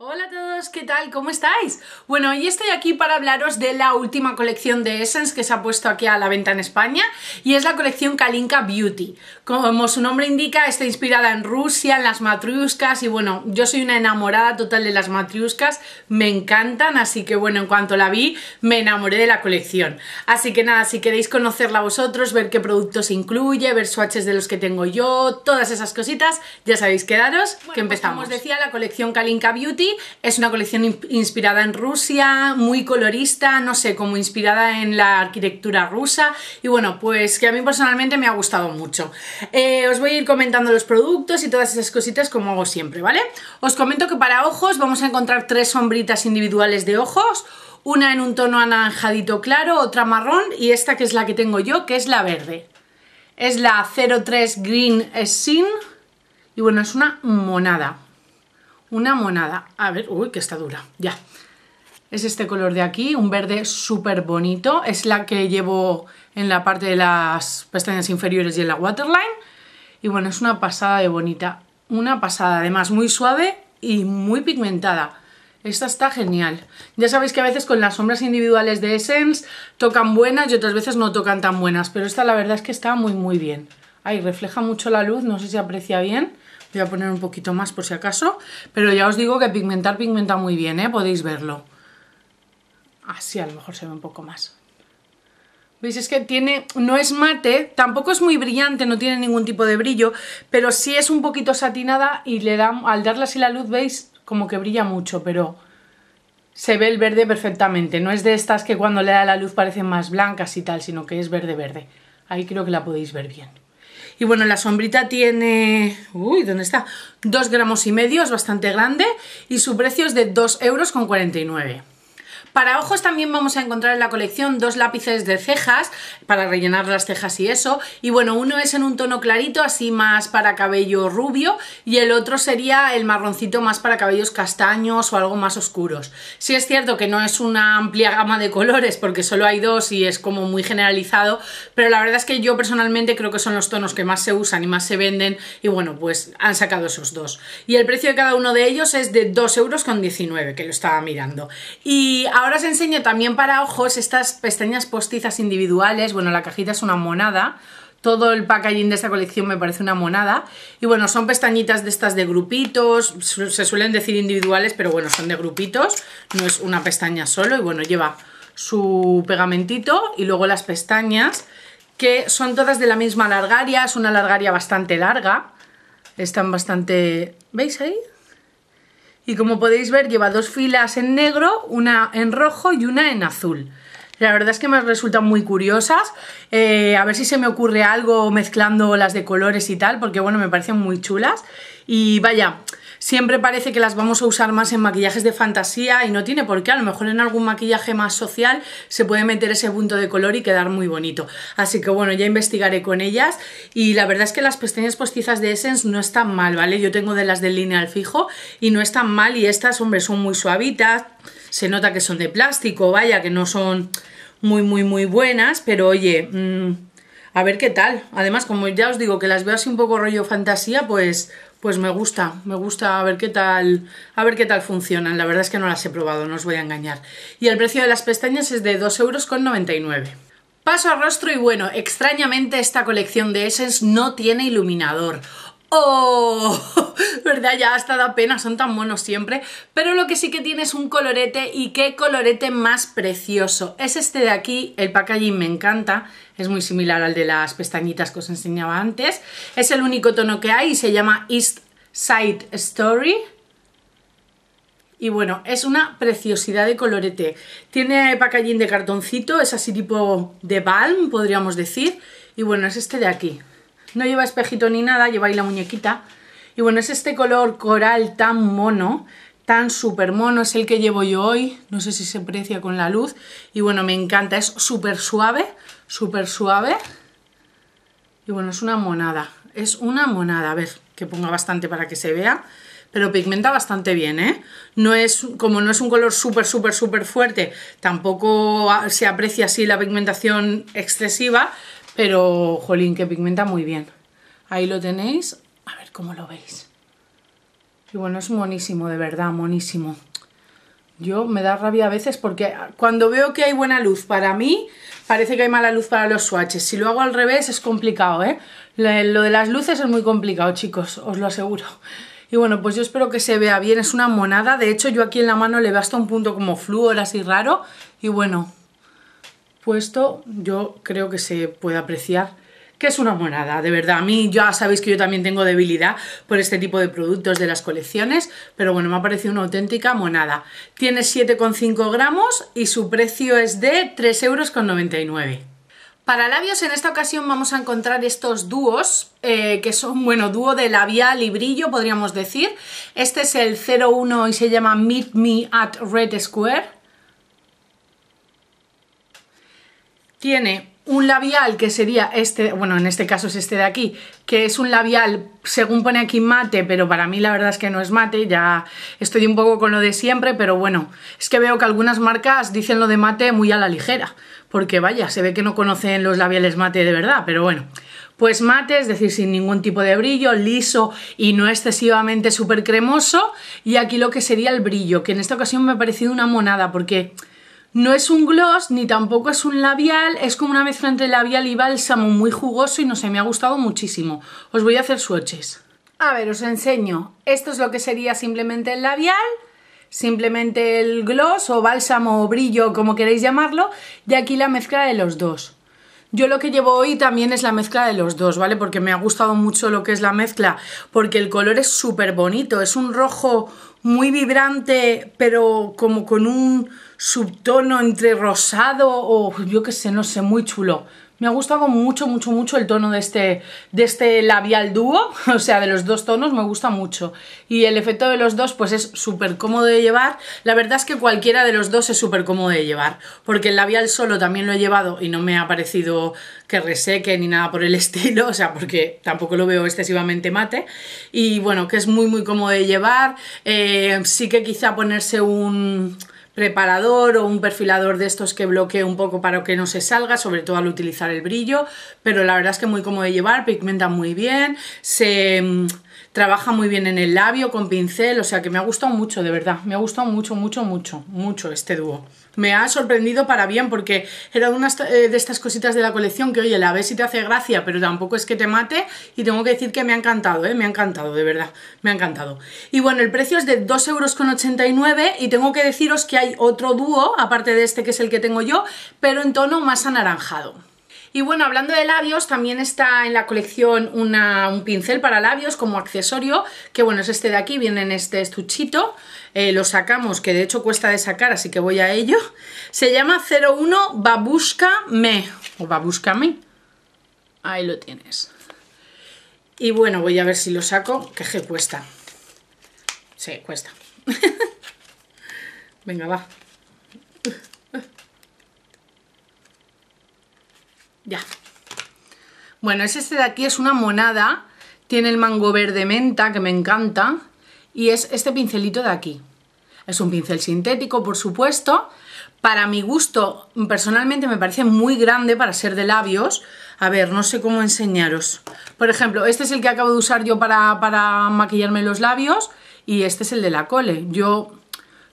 Hola a todos, ¿qué tal? ¿Cómo estáis? Bueno, hoy estoy aquí para hablaros de la última colección de Essence que se ha puesto aquí a la venta en España y es la colección Kalinka Beauty. Como su nombre indica, está inspirada en Rusia, en las matriuscas y bueno, yo soy una enamorada total de las matriuscas, me encantan, así que bueno, en cuanto la vi me enamoré de la colección. Así que nada, si queréis conocerla vosotros, ver qué productos incluye, ver swatches de los que tengo yo, todas esas cositas, ya sabéis, quedaros, daros. que empezamos. Pues como os decía, la colección Kalinka Beauty es una colección inspirada en Rusia, muy colorista, no sé, como inspirada en la arquitectura rusa. Y bueno, pues que a mí personalmente me ha gustado mucho. Eh, os voy a ir comentando los productos y todas esas cositas como hago siempre, ¿vale? Os comento que para ojos vamos a encontrar tres sombritas individuales de ojos, una en un tono anaranjadito claro, otra marrón y esta que es la que tengo yo, que es la verde. Es la 03 Green Sin y bueno, es una monada una monada. A ver, uy, que está dura, ya. Es este color de aquí, un verde súper bonito. Es la que llevo en la parte de las pestañas inferiores y en la waterline. Y bueno, es una pasada de bonita. Una pasada, además, muy suave y muy pigmentada. Esta está genial. Ya sabéis que a veces con las sombras individuales de Essence tocan buenas y otras veces no tocan tan buenas. Pero esta la verdad es que está muy muy bien. Ahí refleja mucho la luz, no sé si aprecia bien. Voy a poner un poquito más por si acaso. Pero ya os digo que pigmentar pigmenta muy bien, ¿eh? Podéis verlo. Así a lo mejor se ve un poco más. ¿Veis? Es que tiene, no es mate, tampoco es muy brillante, no tiene ningún tipo de brillo, pero sí es un poquito satinada y le da, al darle así la luz, ¿veis? Como que brilla mucho, pero se ve el verde perfectamente. No es de estas que cuando le da la luz parecen más blancas y tal, sino que es verde verde. Ahí creo que la podéis ver bien. Y bueno, la sombrita tiene... Uy, ¿dónde está? 2 gramos y medio, es bastante grande y su precio es de 2,49 euros. Para ojos también vamos a encontrar en la colección dos lápices de cejas para rellenar las cejas y eso. Y bueno, uno es en un tono clarito, así más para cabello rubio y el otro sería el marroncito más para cabellos castaños o algo más oscuros. Sí es cierto que no es una amplia gama de colores porque solo hay dos y es como muy generalizado, pero la verdad es que yo personalmente creo que son los tonos que más se usan y más se venden y bueno, pues han sacado esos dos. Y el precio de cada uno de ellos es de 2,19 euros, que lo estaba mirando. Y ahora ahora os enseño también para ojos estas pestañas postizas individuales. Bueno, la cajita es una monada. Todo el packaging de esta colección me parece una monada. Y bueno, son pestañitas de estas de grupitos. Se suelen decir individuales, pero bueno, son de grupitos. No es una pestaña solo. Y bueno, lleva su pegamentito y luego las pestañas que son todas de la misma largaria, es una largaria bastante larga, están bastante... ¿Veis ahí? Y como podéis ver lleva dos filas en negro, una en rojo y una en azul. La verdad es que me resultan muy curiosas, eh, a ver si se me ocurre algo mezclando las de colores y tal, porque bueno, me parecen muy chulas. Y vaya, siempre parece que las vamos a usar más en maquillajes de fantasía y no tiene por qué, a lo mejor en algún maquillaje más social se puede meter ese punto de color y quedar muy bonito. Así que bueno, ya investigaré con ellas y la verdad es que las pestañas postizas de Essence no están mal, ¿vale? Yo tengo de las del lineal fijo y no están mal y estas, hombre, son muy suavitas, se nota que son de plástico, vaya, que no son muy, muy, muy buenas, pero oye... Mm, a ver qué tal. Además, como ya os digo que las veo así un poco rollo fantasía, pues pues me gusta, me gusta a ver qué tal, a ver qué tal funcionan. La verdad es que no las he probado, no os voy a engañar. Y el precio de las pestañas es de 2,99€ euros. Paso a rostro y bueno, extrañamente esta colección de Essence no tiene iluminador. ¡Oh! ¿Verdad? Ya hasta da pena, son tan buenos siempre. Pero lo que sí que tiene es un colorete y qué colorete más precioso. Es este de aquí, el packaging me encanta, es muy similar al de las pestañitas que os enseñaba antes. Es el único tono que hay y se llama East Side Story. Y bueno, es una preciosidad de colorete. Tiene packaging de cartoncito, es así tipo de balm, podríamos decir. Y bueno, es este de aquí, no lleva espejito ni nada, lleva ahí la muñequita. Y bueno, es este color coral tan mono, tan súper mono, es el que llevo yo hoy. No sé si se aprecia con la luz. Y bueno, me encanta, es súper suave, súper suave. Y bueno, es una monada, es una monada. A ver, que ponga bastante para que se vea pero pigmenta bastante bien, ¿eh? No es, como no es un color súper, súper, súper fuerte, tampoco se aprecia así la pigmentación excesiva, pero, jolín, que pigmenta muy bien. Ahí lo tenéis. A ver cómo lo veis. Y bueno, es monísimo, de verdad, monísimo. Yo me da rabia a veces porque cuando veo que hay buena luz para mí, parece que hay mala luz para los swatches. Si lo hago al revés es complicado, ¿eh? Lo de las luces es muy complicado, chicos, os lo aseguro. Y bueno, pues yo espero que se vea bien, es una monada. De hecho, yo aquí en la mano le hasta un punto como flúor así raro. Y bueno, puesto, yo creo que se puede apreciar que es una monada, de verdad. A mí ya sabéis que yo también tengo debilidad por este tipo de productos de las colecciones, pero bueno, me ha parecido una auténtica monada. Tiene 7,5 gramos y su precio es de 3,99 euros. Para labios en esta ocasión vamos a encontrar estos dúos, eh, que son, bueno, dúo de labial y brillo, podríamos decir. Este es el 01 y se llama Meet Me at Red Square. tiene un labial que sería este, bueno, en este caso es este de aquí, que es un labial, según pone aquí mate, pero para mí la verdad es que no es mate, ya estoy un poco con lo de siempre, pero bueno, es que veo que algunas marcas dicen lo de mate muy a la ligera, porque vaya, se ve que no conocen los labiales mate de verdad, pero bueno. Pues mate, es decir, sin ningún tipo de brillo, liso y no excesivamente súper cremoso. Y aquí lo que sería el brillo, que en esta ocasión me ha parecido una monada, porque no es un gloss, ni tampoco es un labial, es como una mezcla entre labial y bálsamo muy jugoso y no sé, me ha gustado muchísimo. Os voy a hacer swatches. A ver, os enseño. Esto es lo que sería simplemente el labial, simplemente el gloss o bálsamo o brillo, como queréis llamarlo, y aquí la mezcla de los dos. Yo lo que llevo hoy también es la mezcla de los dos, ¿vale? Porque me ha gustado mucho lo que es la mezcla, porque el color es súper bonito, es un rojo muy vibrante, pero como con un subtono entre rosado o yo qué sé, no sé, muy chulo. Me ha gustado mucho, mucho, mucho el tono de este, de este labial dúo, o sea, de los dos tonos me gusta mucho. Y el efecto de los dos pues es súper cómodo de llevar. La verdad es que cualquiera de los dos es súper cómodo de llevar, porque el labial solo también lo he llevado y no me ha parecido que reseque ni nada por el estilo, o sea, porque tampoco lo veo excesivamente mate. Y bueno, que es muy, muy cómodo de llevar. Eh, sí que quizá ponerse un preparador o un perfilador de estos que bloquee un poco para que no se salga, sobre todo al utilizar el brillo, pero la verdad es que muy cómodo de llevar, pigmenta muy bien, se mm, trabaja muy bien en el labio con pincel, o sea que me ha gustado mucho, de verdad, me ha gustado mucho, mucho, mucho, mucho este dúo me ha sorprendido para bien porque era una eh, de estas cositas de la colección que, oye, la ves y te hace gracia, pero tampoco es que te mate y tengo que decir que me ha encantado, eh, me ha encantado, de verdad, me ha encantado. Y bueno, el precio es de 2,89€ y tengo que deciros que hay otro dúo, aparte de este que es el que tengo yo, pero en tono más anaranjado. Y bueno, hablando de labios, también está en la colección un pincel para labios como accesorio, que bueno, es este de aquí, viene en este estuchito, eh, lo sacamos, que de hecho cuesta de sacar, así que voy a ello. Se llama 01 Babushka Me, o Babushka ahí lo tienes. Y bueno, voy a ver si lo saco, que je, cuesta. Se cuesta. Venga, va. ya. Bueno, es este de aquí, es una monada, tiene el mango verde menta, que me encanta, y es este pincelito de aquí. Es un pincel sintético, por supuesto, para mi gusto, personalmente me parece muy grande para ser de labios. A ver, no sé cómo enseñaros. Por ejemplo, este es el que acabo de usar yo para, para maquillarme los labios y este es el de la cole. Yo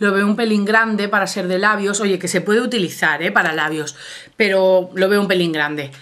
lo veo un pelín grande para ser de labios, oye, que se puede utilizar ¿eh? para labios, pero lo veo un pelín grande.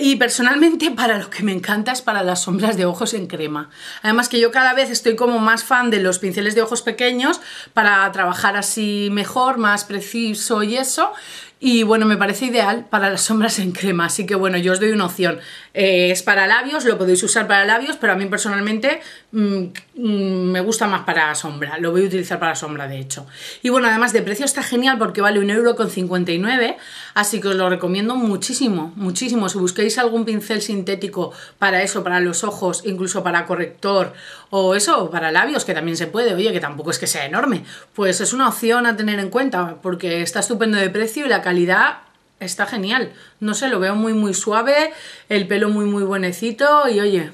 Y personalmente para lo que me encanta es para las sombras de ojos en crema. Además que yo cada vez estoy como más fan de los pinceles de ojos pequeños para trabajar así mejor, más preciso y eso. Y bueno, me parece ideal para las sombras en crema, así que bueno, yo os doy una opción. Eh, es para labios, lo podéis usar para labios, pero a mí personalmente mm, mm, me gusta más para sombra, lo voy a utilizar para sombra de hecho. Y bueno, además de precio está genial porque vale 1,59€, así que os lo recomiendo muchísimo, muchísimo. Si busquéis algún pincel sintético para eso, para los ojos, incluso para corrector o eso, para labios, que también se puede, oye, que tampoco es que sea enorme, pues es una opción a tener en cuenta porque está estupendo de precio y la calidad está genial. No sé, lo veo muy, muy suave, el pelo muy, muy buenecito y oye,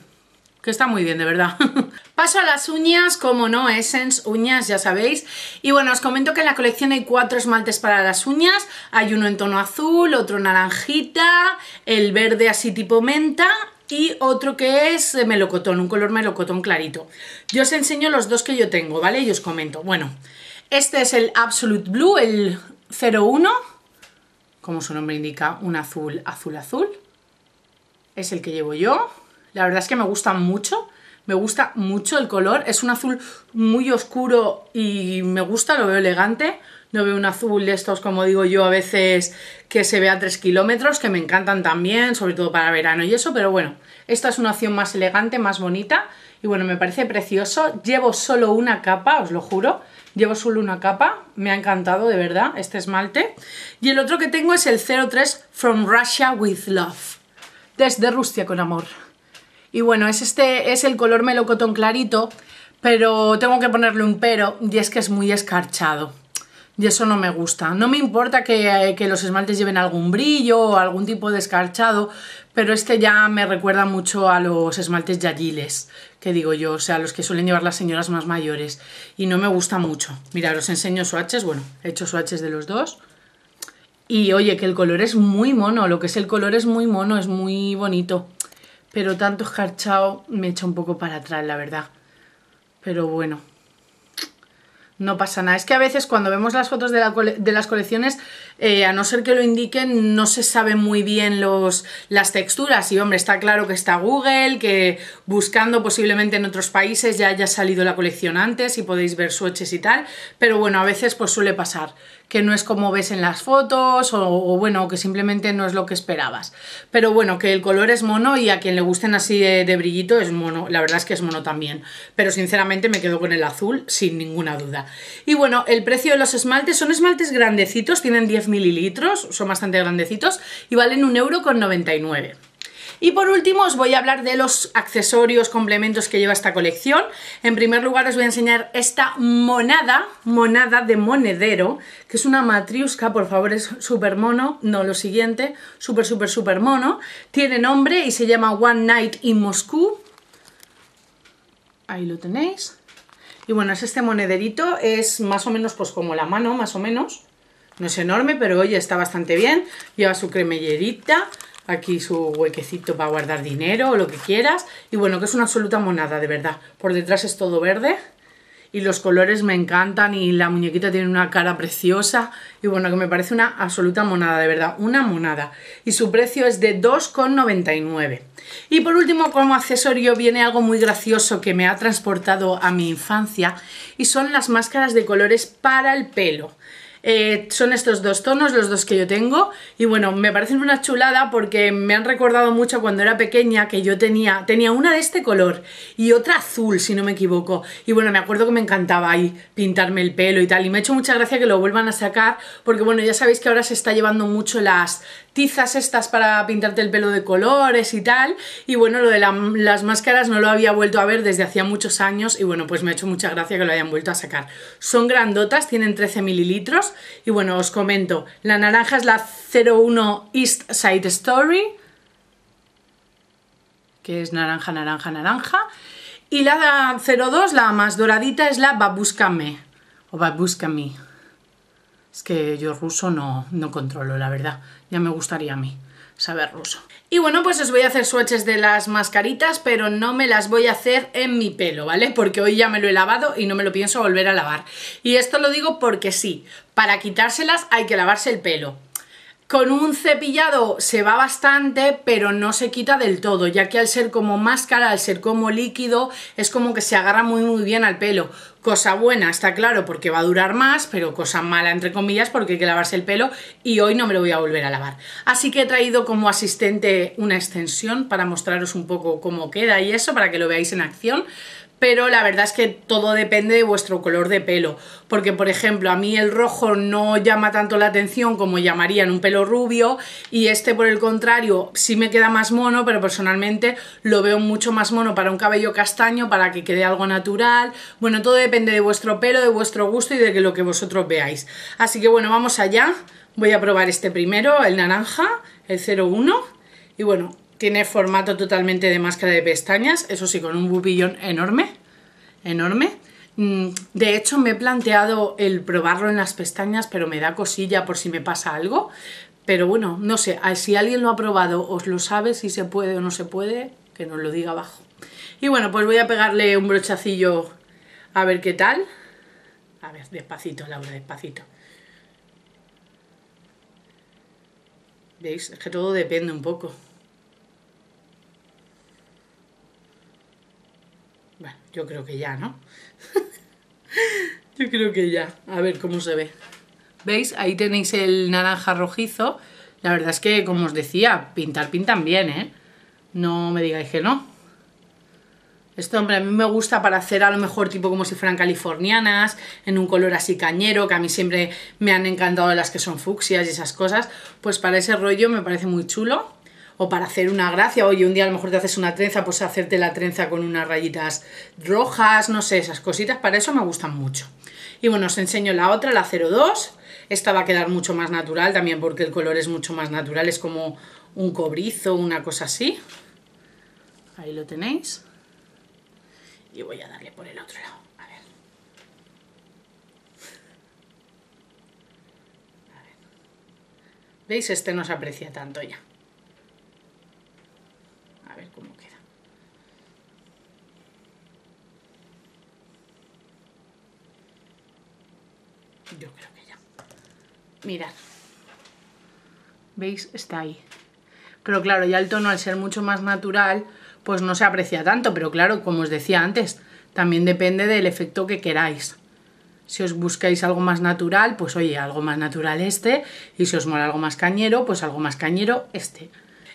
que está muy bien, de verdad. Paso a las uñas, como no, Essence, uñas, ya sabéis. Y bueno, os comento que en la colección hay cuatro esmaltes para las uñas. Hay uno en tono azul, otro naranjita, el verde así tipo menta y otro que es eh, melocotón, un color melocotón clarito. Yo os enseño los dos que yo tengo, ¿vale? Y os comento. Bueno, este es el Absolute Blue, el 01 como su nombre indica, un azul azul azul. Es el que llevo yo. La verdad es que me gusta mucho. Me gusta mucho el color. Es un azul muy oscuro y me gusta, lo veo elegante. No veo un azul de estos, como digo yo, a veces que se ve a 3 kilómetros, que me encantan también, sobre todo para verano y eso. Pero bueno, esta es una opción más elegante, más bonita. Y bueno, me parece precioso. Llevo solo una capa, os lo juro. Llevo solo una capa, me ha encantado de verdad este esmalte. Y el otro que tengo es el 03 From Russia with Love, desde Rusia con amor. Y bueno, es este es el color melocotón clarito, pero tengo que ponerle un pero y es que es muy escarchado. Y eso no me gusta. No me importa que, eh, que los esmaltes lleven algún brillo o algún tipo de escarchado, pero este ya me recuerda mucho a los esmaltes yagiles que digo yo, o sea, los que suelen llevar las señoras más mayores. Y no me gusta mucho. Mira, os enseño swatches, bueno, he hecho swatches de los dos. Y oye, que el color es muy mono, lo que es el color es muy mono, es muy bonito. Pero tanto escarchado me echa un poco para atrás, la verdad. Pero bueno, no pasa nada. Es que a veces cuando vemos las fotos de, las colecciones, eh, a no ser que lo indiquen, no se saben muy bien los, las texturas. Y hombre, está claro que está Google, que buscando posiblemente en otros países ya haya salido la colección antes y podéis ver swatches y tal. Pero bueno, a veces pues suele pasar que no es como ves en las fotos o, bueno, que simplemente no es lo que esperabas. Pero bueno, que el color es mono y a quien le gusten así de brillito es mono. La verdad es que es mono también. Pero sinceramente me quedo con el azul sin ninguna duda. Y bueno, el precio de los esmaltes son esmaltes grandecitos, tienen 10 mililitros, son bastante grandecitos y valen 1,99€. Y por último os voy a hablar de los accesorios, complementos que lleva esta colección. En primer lugar os voy a enseñar esta monada, monada de monedero, que es una matriusca, por favor es súper mono, no lo siguiente, súper súper súper mono. Tiene nombre y se llama One Night in Moscú. Ahí lo tenéis. Y bueno, es este monederito, es más o menos pues como la mano, más o menos. No es enorme, pero oye, está bastante bien. Lleva su cremellerita, aquí su huequecito para guardar dinero o lo que quieras. Y bueno, que es una absoluta monada, de verdad. Por detrás es todo verde y los colores me encantan y la muñequita tiene una cara preciosa y bueno, que me parece una absoluta monada, de verdad, una monada. Y su precio es de 2,99. Y por último, como accesorio viene algo muy gracioso que me ha transportado a mi infancia y son las máscaras de colores para el pelo. Eh, son estos dos tonos, los dos que yo tengo. Y bueno, me parecen una chulada porque me han recordado mucho cuando era pequeña que yo tenía, tenía una de este color y otra azul, si no me equivoco. Y bueno, me acuerdo que me encantaba ahí pintarme el pelo y tal. Y me ha hecho mucha gracia que lo vuelvan a sacar porque bueno, ya sabéis que ahora se está llevando mucho las tizas estas para pintarte el pelo de colores y tal, y bueno, lo de las máscaras no lo había vuelto a ver desde hacía muchos años, y bueno, pues me ha hecho mucha gracia que lo hayan vuelto a sacar. Son grandotas, tienen 13 mililitros, y bueno, os comento, la naranja es la 01 East Side Story, que es naranja, naranja, naranja, y la 02, la más doradita, es la Babúscame o Babúscame. Es que yo ruso no, no controlo, la verdad. Ya me gustaría a mí saber ruso. Y bueno, pues os voy a hacer swatches de las mascaritas, pero no me las voy a hacer en mi pelo, ¿vale? Porque hoy ya me lo he lavado y no me lo pienso volver a lavar. Y esto lo digo porque sí, para quitárselas hay que lavarse el pelo. Con un cepillado se va bastante, pero no se quita del todo, ya que al ser como máscara, al ser como líquido, es como que se agarra muy muy bien al pelo. Cosa buena, está claro, porque va a durar más, pero cosa mala, entre comillas, porque hay que lavarse el pelo y hoy no me lo voy a volver a lavar. Así que he traído como asistente una extensión para mostraros un poco cómo queda y eso, para que lo veáis en acción pero la verdad es que todo depende de vuestro color de pelo, porque por ejemplo a mí el rojo no llama tanto la atención como llamaría en un pelo rubio y este por el contrario sí me queda más mono, pero personalmente lo veo mucho más mono para un cabello castaño, para que quede algo natural, bueno, todo depende de vuestro pelo, de vuestro gusto y de lo que vosotros veáis. Así que bueno, vamos allá, voy a probar este primero, el naranja, el 01 y bueno, tiene formato totalmente de máscara de pestañas, eso sí, con un bubillón enorme, enorme. Mm, de hecho, me he planteado el probarlo en las pestañas, pero me da cosilla por si me pasa algo. Pero bueno, no sé, si alguien lo ha probado, os lo sabe, si se puede o no se puede, que nos lo diga abajo. Y bueno, pues voy a pegarle un brochacillo a ver qué tal. A ver, despacito, Laura, despacito. ¿Veis? Es que todo depende un poco. Bueno, yo creo que ya, ¿no? yo creo que ya. A ver cómo se ve. ¿Veis? Ahí tenéis el naranja rojizo. La verdad es que, como os decía, pintar pintan bien, ¿eh? No me digáis que no. Esto, hombre, a mí me gusta para hacer a lo mejor tipo como si fueran californianas, en un color así cañero, que a mí siempre me han encantado las que son fucsias y esas cosas. Pues para ese rollo me parece muy chulo o para hacer una gracia, oye, un día a lo mejor te haces una trenza, pues hacerte la trenza con unas rayitas rojas, no sé, esas cositas, para eso me gustan mucho. Y bueno, os enseño la otra, la 02, esta va a quedar mucho más natural también porque el color es mucho más natural, es como un cobrizo, una cosa así. Ahí lo tenéis. Y voy a darle por el otro lado. A ver. ¿Veis? Este no se aprecia tanto ya. Yo creo que ya. Mirad. ¿Veis? Está ahí. Pero claro, ya el tono al ser mucho más natural, pues no se aprecia tanto. Pero claro, como os decía antes, también depende del efecto que queráis. Si os buscáis algo más natural, pues oye, algo más natural este. Y si os mola algo más cañero, pues algo más cañero este.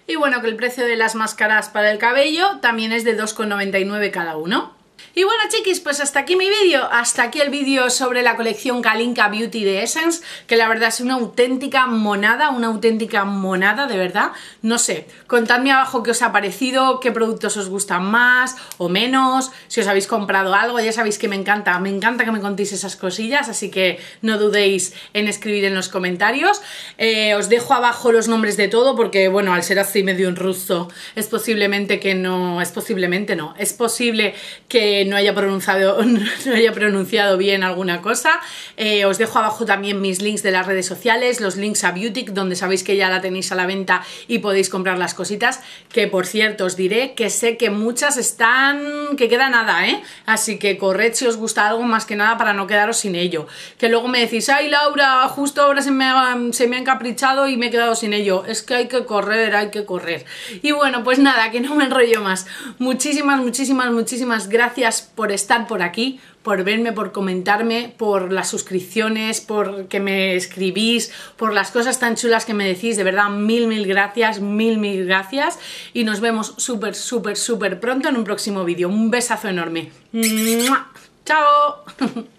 Y bueno, que el precio de las máscaras para el cabello también es de 2,99 cada uno. Y bueno chiquis, pues hasta aquí mi vídeo, hasta aquí el vídeo sobre la colección Kalinka Beauty de Essence, que la verdad es una auténtica monada, una auténtica monada, de verdad, no sé, contadme abajo qué os ha parecido, qué productos os gustan más o menos, si os habéis comprado algo, ya sabéis que me encanta, me encanta que me contéis esas cosillas, así que no dudéis en escribir en los comentarios, eh, os dejo abajo los nombres de todo, porque bueno, al ser así medio un ruso, es posiblemente que no, es posiblemente no, es posible que eh, no, haya pronunciado, no haya pronunciado bien alguna cosa. Eh, os dejo abajo también mis links de las redes sociales, los links a Beautic, donde sabéis que ya la tenéis a la venta y podéis comprar las cositas, que por cierto os diré que sé que muchas están... que queda nada, ¿eh? Así que corred si os gusta algo más que nada para no quedaros sin ello. Que luego me decís, ay Laura, justo ahora se me se me ha encaprichado y me he quedado sin ello. Es que hay que correr, hay que correr. Y bueno, pues nada, que no me enrollo más. Muchísimas, muchísimas, muchísimas gracias por estar por aquí, por verme, por comentarme, por las suscripciones, por que me escribís, por las cosas tan chulas que me decís. De verdad, mil, mil gracias, mil, mil gracias. Y nos vemos súper, súper, súper pronto en un próximo vídeo. Un besazo enorme. ¡Chao!